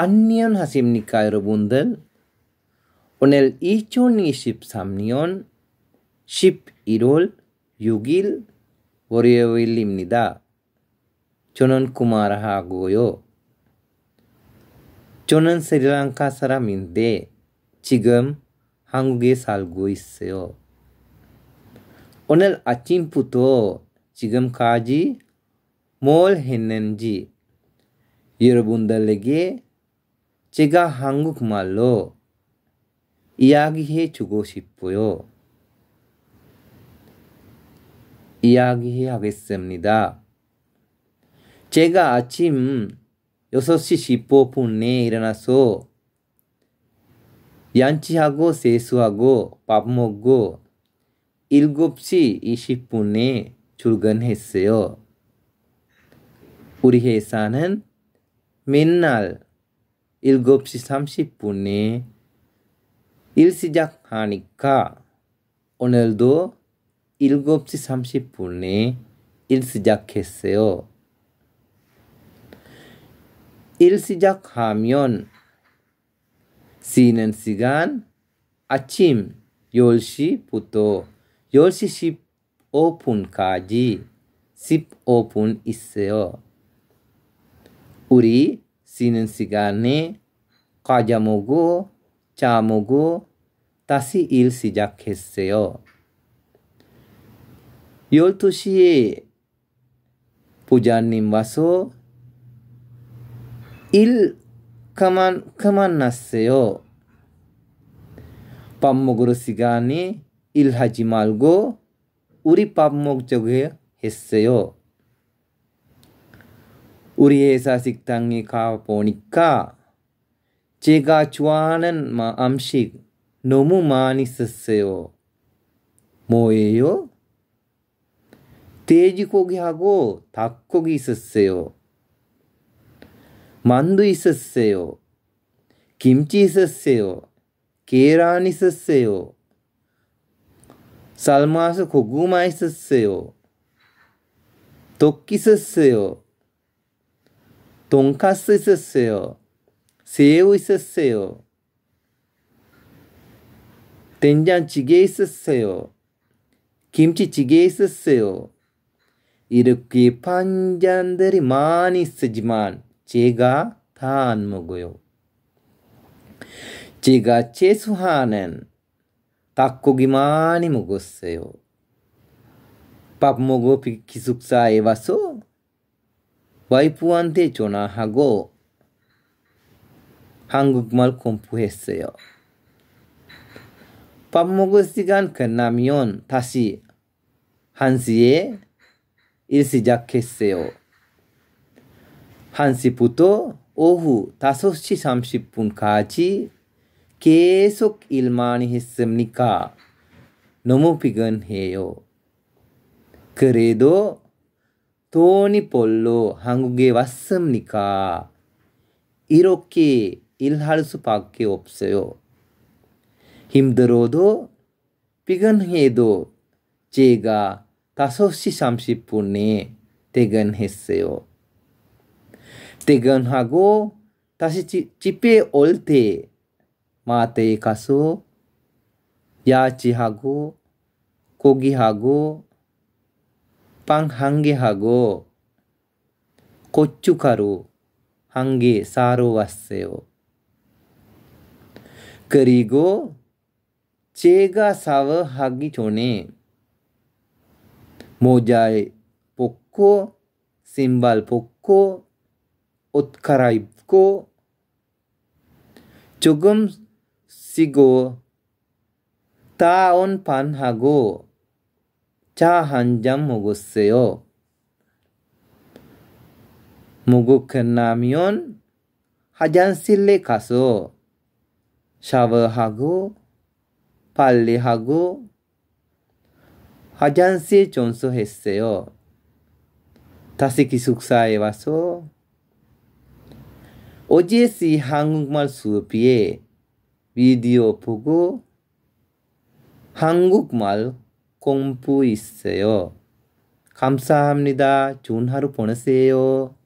안녕하십니까 여러분들. 오늘 2023년 11월 6일 월요일입니다. 저는 구마라하고요. 저는 스리랑카 사람인데 지금 한국에 살고 있어요. 오늘 아침부터 지금까지 뭘 했는지 여러분들에게 제가 한국말로 이야기해 주고 싶어요. 이야기해 하겠습니다. 제가 아침 6시 15분에 일어나서 양치하고 세수하고 밥 먹고 7시 20분에 출근했어요. 우리 회사는 맨날 7시 30분에 일 시작하니까 오늘도 7시 30분에 일 시작했어요. 일 시작하면 쉬는 시간 아침 10시부터 10시 15분까지 15분 있어요. 우리 시는시간에 과자먹고 자먹고 다시 일 시작했어요. 12시에 부자님 와서 일 그만 그만 났어요. 밥 먹으러 시간에 일하지 말고 우리 밥 먹자고 했어요. උරියේසා සික්තන්ගේ කාවපෝනික්කා චේගාචුවානන් අම්ශික් නොමු මානිසස්සයෝ මෝයයෝ තේජිකෝගේ හගෝ තක්කොගි ඉසස්සයෝ මන්දු ඉසස්සයෝ කිම්චි ඉසස්සයෝ කේරානිසස්සයෝ සල්මාස කොගුමයිසස්සයෝ තොක්කිසස්සයෝ 돈가스 있었어요. 새우 있었어요. 된장찌개 있었어요. 김치찌개 있었어요. 이렇게 반찬들이 많이 있었지만 제가 다 안 먹어요. 제가 최소한은 닭고기 많이 먹었어요. 밥 먹어 기숙사에 와서 와이프한테 전화하고 한국말 공부했어요. 밥 먹을 시간 끝나면 다시 한시에일 시작했어요. 한시부터 오후 5시 30분까지 계속 일 많이 했습니까? 너무 피곤해요. 그래도 돈이 벌러 한국에 왔습니까? 이렇게 일할 수밖에 없어요. 힘들어도 피곤해도 제가 5시 30분에 퇴근했어요. 퇴근하고 다시 집에 올 때 마트에 가서 야채하고 고기하고 빵한개 하고 고춧가루 한개 사러 왔어요. 그리고 제가 샤워하기 전에 모자에 벗고 신발 벗고 옷 갈아입고 조금 쉬고 다운반하고 차한잔 먹었어요. 목욕 끝나면 화장실에 가서 샤워하고 빨래하고 화장실 청소했어요. 다시 기숙사에 와서 어제 시 한국말 수업에 비디오 보고 한국말 공부 있어요. 감사합니다. 좋은 하루 보내세요.